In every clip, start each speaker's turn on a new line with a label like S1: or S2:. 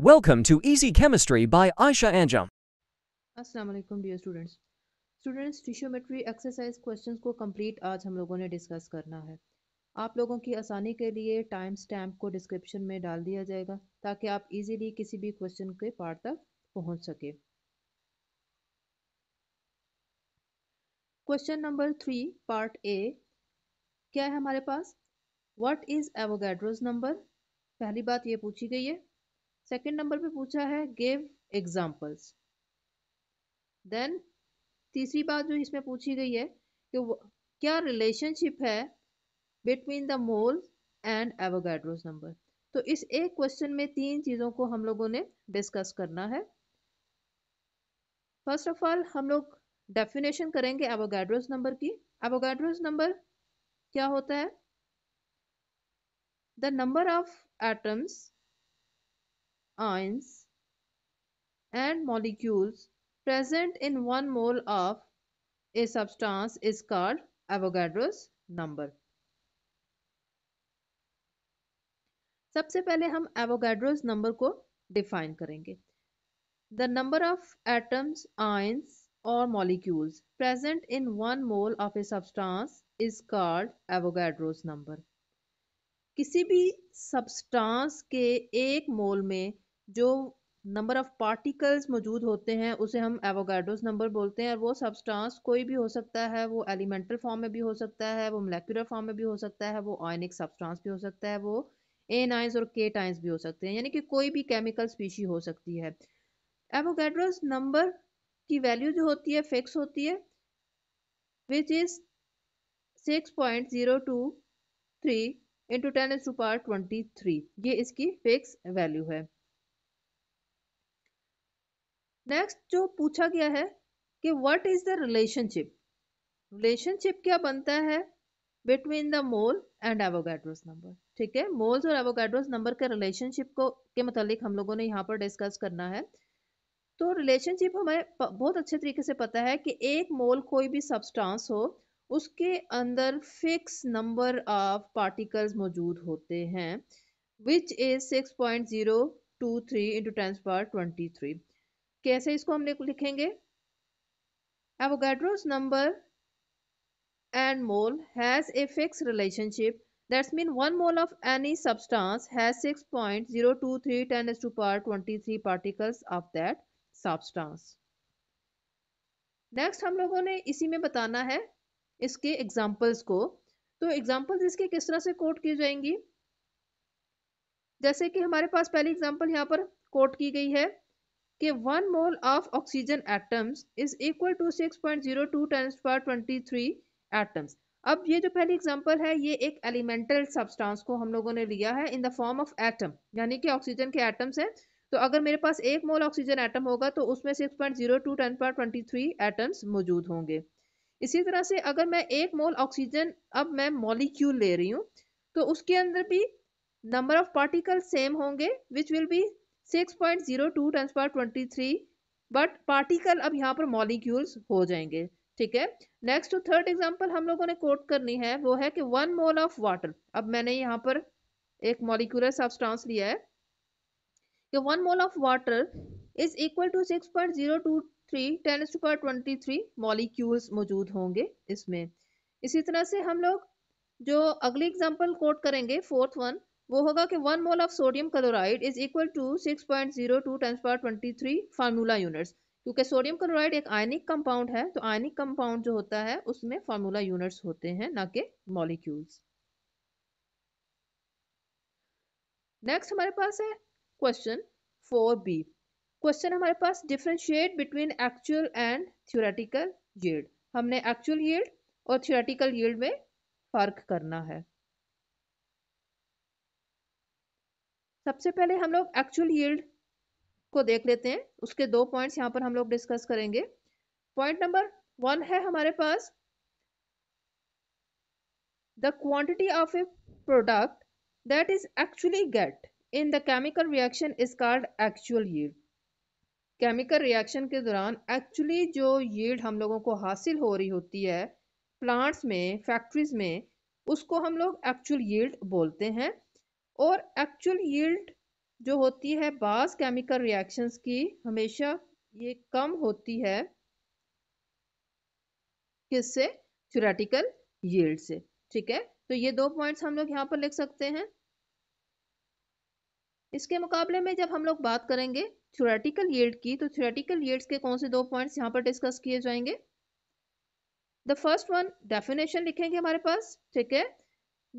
S1: Welcome to Easy Chemistry by Aisha Anjum. अस्सलाम वालेकुम dear students students stoichiometry exercise questions को complete आज हम लोगों ने डिस्कस करना है आप लोगों की आसानी के लिए टाइम स्टैम्प को डिस्क्रिप्शन में डाल दिया जाएगा ताकि आप इजीली किसी भी क्वेश्चन के पार्ट तक पहुंच सके question number three part A क्या है हमारे पास व्हाट इज़ एवोगैड्रोज नंबर पहली बात ये पूछी गई है सेकेंड नंबर पे पूछा है गिव एग्जाम्पल्स देन तीसरी बात जो इसमें पूछी गई है कि क्या रिलेशनशिप है between the mole and Avogadro's number तो इस एक क्वेश्चन में तीन चीज़ों को हम लोगों ने डिस्कस करना है फर्स्ट ऑफ ऑल हम लोग डेफिनेशन करेंगे एवोगाड्रोस नंबर की एवोगाड्रोस नंबर क्या होता है the number of atoms ions and molecules present in one mole of a substance is called Avogadro's number. सबसे पहले हम एवोगाड्रोज नंबर को डिफाइन करेंगे the number of atoms ions और molecules present in one mole of a substance is called Avogadro's number किसी भी substance के एक मोल में जो नंबर ऑफ पार्टिकल्स मौजूद होते हैं उसे हम एवोगाड्रोस नंबर बोलते हैं और वो सब्सटेंस कोई भी हो सकता है वो एलिमेंटल फॉर्म में भी हो सकता है वो मोलेकुलर फॉर्म में भी हो सकता है वो आयनिक सब्सटेंस भी हो सकता है वो एनाइंस और के टाइंस भी हो सकते हैं यानी कि कोई भी केमिकल स्पीशी हो सकती है एवोगाड्रोस नंबर की वैल्यू जो होती है फिक्स होती है which is six point zero two three into tens to power twenty three ये इसकी फिक्स वैल्यू है नेक्स्ट जो पूछा गया है कि what is the relationship relationship क्या बनता है between the mole and Avogadro's number ठीक है मोल्स और एवोगैड्रोस नंबर के रिलेशनशिप को के मतलब हम लोगों ने यहाँ पर डिस्कस करना है तो रिलेशनशिप हमें बहुत अच्छे तरीके से पता है कि एक मोल कोई भी सब्सटेंस हो उसके अंदर फिक्स नंबर ऑफ पार्टिकल्स मौजूद होते हैं which is six point zero two three into tens twenty three कैसे इसको हम लिखेंगे Avogadro's number and mole has a fix relationship that's mean one mole of any substance has six point two three ten particles of that substance next हम लोगों ने इसी में बताना है इसके एग्जांपल्स को तो एग्जांपल्स इसके किस तरह से कोट की जाएंगी जैसे कि हमारे पास पहली एग्जांपल यहां पर कोट की गई है कि one mole of oxygen atoms is equal to six point zero two ten power twenty three atoms अब ये जो पहली एग्जांपल है ये एक एलिमेंटल सब्सटेंस को हम लोगों ने लिया है in the form of atom यानी कि ऑक्सीजन के एटम्स हैं तो अगर मेरे पास एक मोल ऑक्सीजन एटम होगा तो उसमें six point zero two ten power twenty three atoms मौजूद होंगे इसी तरह से अगर मैं एक मोल ऑक्सीजन अब मैं मॉलिक्यूल ले रही हूँ तो उसके अंदर भी नंबर ऑफ पार्टिकल सेम होंगे विच विल बी 6.02 टन्स पर 23 बट पार्टिकल अब यहाँ पर मॉलिक्यूल्स हो जाएंगे ठीक है नेक्स्ट जो थर्ड एग्जांपल हम लोगों ने कोट करनी है वो है कि वन मोल ऑफ वाटर अब मैंने यहाँ पर एक मॉलिक्यूलर सब्सटेंस लिया है कि one mole of water is equal to six point zero two three ten to power twenty three molecules मौजूद होंगे इसमें इसी तरह से हम लोग जो अगली एग्जाम्पल कोट करेंगे फोर्थ वन वो होगा कि one mole of sodium chloride is equal to six point zero two times twenty three formula units क्योंकि सोडियम क्लोराइड एक आयनिक कंपाउंड है तो आयनिक कंपाउंड जो होता है उसमें फार्मूला यूनिट्स होते हैं ना कि मॉलिक्यूल्स नेक्स्ट हमारे पास है क्वेश्चन फोर बी क्वेश्चन हमारे पास differentiate between actual and theoretical yield हमने एक्चुअल यील्ड और थ्योरेटिकल यील्ड में फर्क करना है सबसे पहले हम लोग एक्चुअल यील्ड को देख लेते हैं उसके दो पॉइंट्स यहाँ पर हम लोग डिस्कस करेंगे पॉइंट नंबर वन है हमारे पास the quantity of a product that is actually get in the chemical reaction is called actual yield chemical reaction के दौरान एक्चुअली जो यील्ड हम लोगों को हासिल हो रही होती है प्लांट्स में फैक्ट्रीज में उसको हम लोग एक्चुअल यील्ड बोलते हैं और एक्चुअल यील्ड जो होती है बास केमिकल रिएक्शंस की हमेशा ये कम होती है किससे थ्योरेटिकल यील्ड से ठीक है तो ये दो पॉइंट्स हम लोग यहाँ पर लिख सकते हैं इसके मुकाबले में जब हम लोग बात करेंगे थ्योरेटिकल यील्ड की तो थ्योरेटिकल यील्ड्स के कौन से दो पॉइंट्स यहाँ पर डिस्कस किए जाएंगे द फर्स्ट वन डेफिनेशन लिखेंगे हमारे पास ठीक है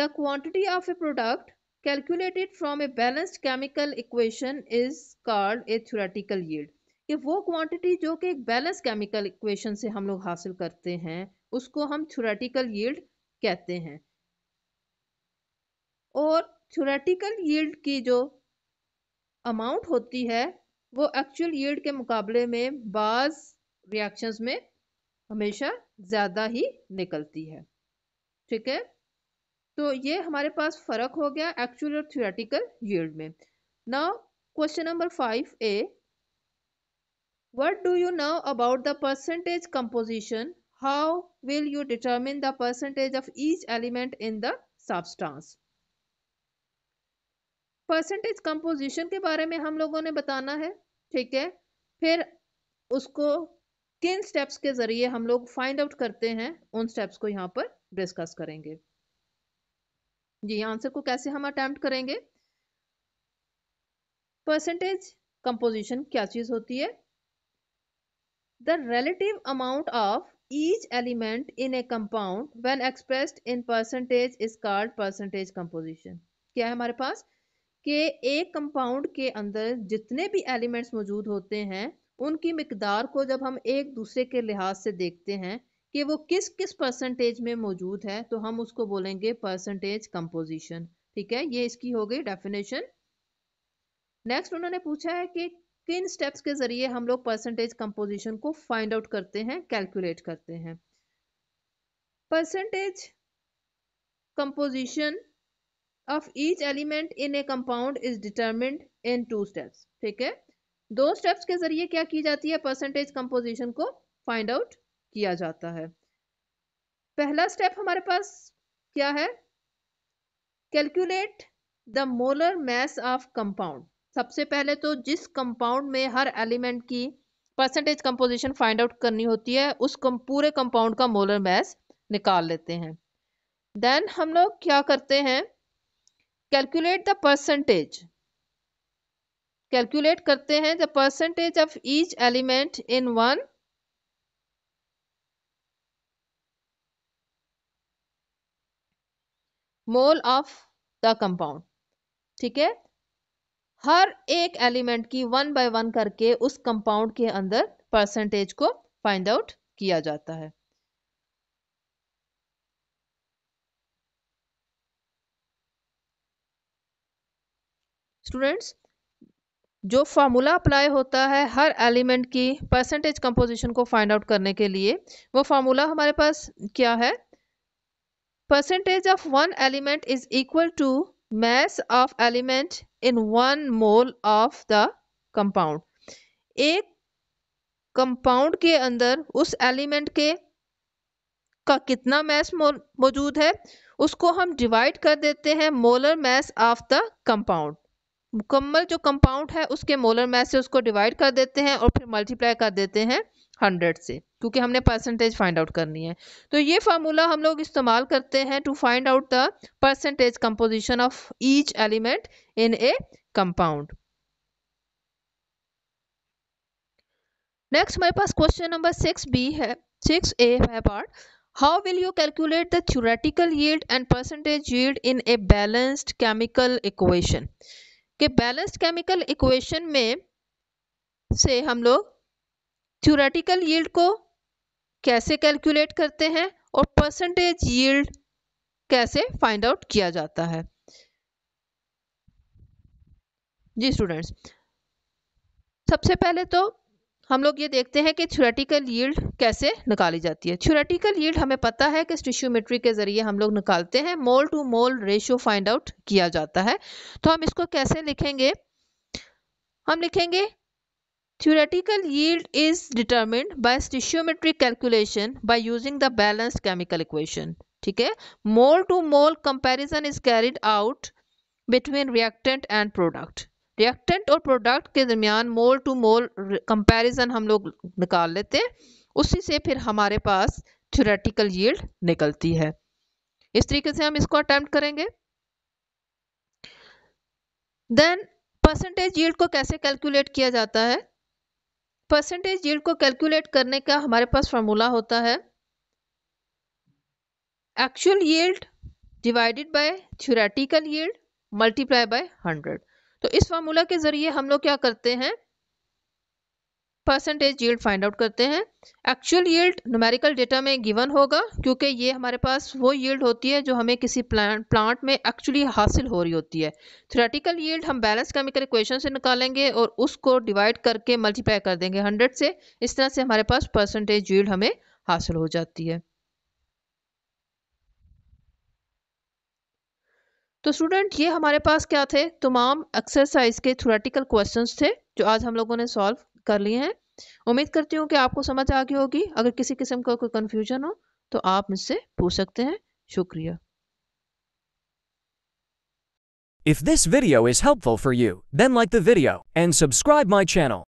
S1: the quantity of a product calculated from a balanced chemical equation is called a theoretical yield कि वो क्वांटिटी जो कि एक बैलेंस केमिकल इक्वेशन से हम लोग हासिल करते हैं उसको हम थ्योरेटिकल यील्ड कहते हैं और थ्योरेटिकल यील्ड की जो अमाउंट होती है वो एक्चुअल यील्ड के मुकाबले में बाज रिएक्शंस में हमेशा ज़्यादा ही निकलती है ठीक है तो ये हमारे पास फ़र्क हो गया एक्चुअल और थियोरेटिकल यील्ड में now question number five A what do you know about the percentage composition how will you determine the percentage of each element in the substance percentage composition के बारे में हम लोगों ने बताना है ठीक है फिर उसको किन स्टेप्स के ज़रिए हम लोग फाइंड आउट करते हैं उन स्टेप्स को यहाँ पर डिस्कस करेंगे जी हाँ, आंसर को कैसे हम अटैम्प्ट करेंगे परसेंटेज कंपोजिशन क्या चीज होती है the relative amount of each element in a compound when expressed in percentage is called percentage composition क्या है हमारे पास कि एक कंपाउंड के अंदर जितने भी एलिमेंट्स मौजूद होते हैं उनकी मकदार को जब हम एक दूसरे के लिहाज से देखते हैं कि वो किस किस परसेंटेज में मौजूद है तो हम उसको बोलेंगे परसेंटेज कंपोजिशन ठीक है ये इसकी हो गई डेफिनेशन नेक्स्ट उन्होंने पूछा है कि किन स्टेप्स के जरिए हम लोग परसेंटेज कंपोजिशन को फाइंड आउट करते हैं कैलकुलेट करते हैं percentage composition of each element in a compound is determined in two steps ठीक है दो स्टेप्स के जरिए क्या की जाती है परसेंटेज कंपोजिशन को फाइंड आउट किया जाता है पहला स्टेप हमारे पास क्या है calculate the molar mass of compound सबसे पहले तो जिस कंपाउंड में हर एलिमेंट की परसेंटेज कंपोजिशन फाइंड आउट करनी होती है उस कम, पूरे कंपाउंड का मोलर मैस निकाल लेते हैं देन हम लोग क्या करते हैं कैलकुलेट द परसेंटेज कैलकुलेट करते हैं the percentage of each element in one mole of the compound ठीक है हर एक एलिमेंट की वन बाय वन करके उस कंपाउंड के अंदर परसेंटेज को फाइंड आउट किया जाता है स्टूडेंट्स जो फार्मूला अप्लाई होता है हर एलिमेंट की परसेंटेज कंपोजिशन को फाइंड आउट करने के लिए वो फार्मूला हमारे पास क्या है percentage of one element is equal to mass of element in one mole of the compound एक कंपाउंड के अंदर उस एलिमेंट के का कितना मैस मौजूद है उसको हम डिवाइड कर देते हैं molar mass of the compound मुकम्मल जो कंपाउंड है उसके मोलर मैथ से उसको डिवाइड कर देते हैं और फिर मल्टीप्लाई कर देते हैं हंड्रेड से क्योंकि हमने परसेंटेज फाइंड आउट करनी है तो ये फार्मूला हम लोग इस्तेमाल करते हैं to find out the percentage composition of each element in a compound next हमारे पास क्वेश्चन नंबर सिक्स बी है सिक्स ए है part how will you calculate the theoretical yield and percentage yield in a balanced chemical equation कि balanced chemical equation में से हम लोग theoretical yield को कैसे कैलकुलेट करते हैं और परसेंटेज यील्ड कैसे फाइंड आउट किया जाता है जी स्टूडेंट्स सबसे पहले तो हम लोग ये देखते हैं कि थ्योरेटिकल यील्ड कैसे निकाली जाती है थ्योरेटिकल यील्ड हमें पता है कि स्टिश्यूमेट्री के ज़रिए हम लोग निकालते हैं mole to mole ratio find out किया जाता है तो हम इसको कैसे लिखेंगे हम लिखेंगे theoretical yield is determined by stoichiometric calculation by using the balanced chemical equation ठीक है mole to mole comparison is carried out between reactant and product reactant और प्रोडक्ट के दरमियान मोल टू मोल कंपैरिजन हम लोग निकाल लेते हैं उसी से फिर हमारे पास थ्योरेटिकल यील्ड निकलती है इस तरीके से हम इसको अटैम्प्ट करेंगे देन परसेंटेज यील्ड को कैसे कैलकुलेट किया जाता है परसेंटेज यील्ड को कैलकुलेट करने का हमारे पास फार्मूला होता है actual yield divided by theoretical yield multiply by hundred तो इस फार्मूला के जरिए हम लोग क्या करते हैं परसेंटेज यील्ड फाइंड आउट करते हैं एक्चुअल यील्ड न्यूमेरिकल डेटा में गिवन होगा क्योंकि ये हमारे पास वो यील्ड होती है जो हमें किसी प्लांट प्लांट में एक्चुअली हासिल हो रही होती है थ्रेटिकल यील्ड हम बैलेंस केमिकल इक्वेशन से निकालेंगे और उसको डिवाइड करके मल्टीप्लाई कर देंगे हंड्रेड से इस तरह से हमारे पास परसेंटेज यील्ड हमें हासिल हो जाती है तो स्टूडेंट ये हमारे पास क्या थे तमाम एक्सरसाइज के थ्योरेटिकल क्वेश्चंस थे जो आज हम लोगों ने सॉल्व कर लिए हैं उम्मीद करती हूँ कि आपको समझ आ गई होगी अगर किसी किस्म का कोई कन्फ्यूजन हो तो आप मुझसे पूछ सकते हैं शुक्रिया If this video is helpful for you, then like the video and subscribe my channel.